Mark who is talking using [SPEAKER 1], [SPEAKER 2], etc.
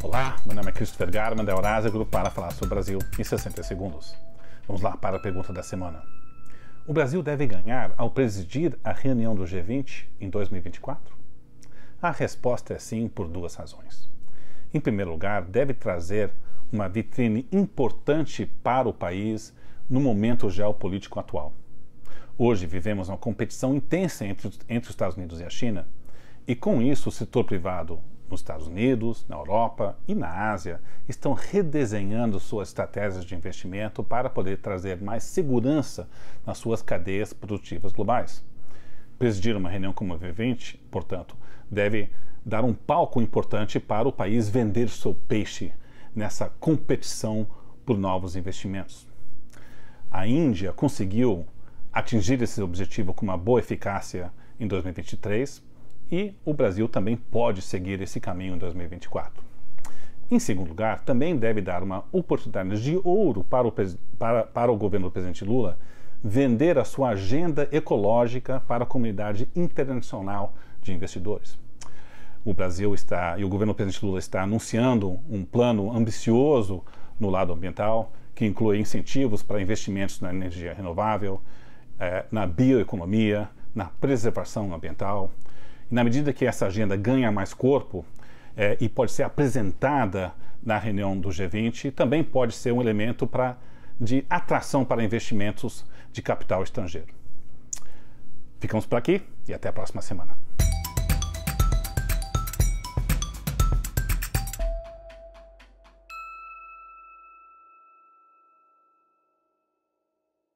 [SPEAKER 1] Olá, meu nome é Christopher Garman, da Eurásia Grupo, para falar sobre o Brasil em 60 segundos. Vamos lá para a pergunta da semana.
[SPEAKER 2] O Brasil deve ganhar
[SPEAKER 1] ao presidir a reunião do G20 em 2024? A resposta é sim, por duas razões. Em primeiro lugar, deve trazer uma vitrine importante para o país no momento geopolítico atual. Hoje vivemos uma competição intensa entre, entre os Estados Unidos e a China, e com isso o setor privado nos Estados Unidos, na Europa e na Ásia, estão redesenhando suas estratégias de investimento para poder trazer mais segurança nas suas cadeias produtivas globais. Presidir uma reunião como a V20, portanto, deve dar um palco importante para o país vender seu peixe nessa competição por novos investimentos. A Índia conseguiu atingir esse objetivo com uma boa eficácia em 2023 e o Brasil também pode seguir esse caminho em 2024. Em segundo lugar, também deve dar uma oportunidade de ouro para o, para, para o governo do presidente Lula vender a sua agenda ecológica para a comunidade internacional de investidores. O Brasil está e o governo do presidente Lula está anunciando um plano ambicioso no lado ambiental, que inclui incentivos para investimentos na energia renovável, eh, na bioeconomia, na preservação ambiental, e na medida que essa agenda ganha mais corpo é, e pode ser apresentada na reunião do G20, também pode ser um elemento para de atração para investimentos de capital estrangeiro. Ficamos por aqui e até a próxima semana.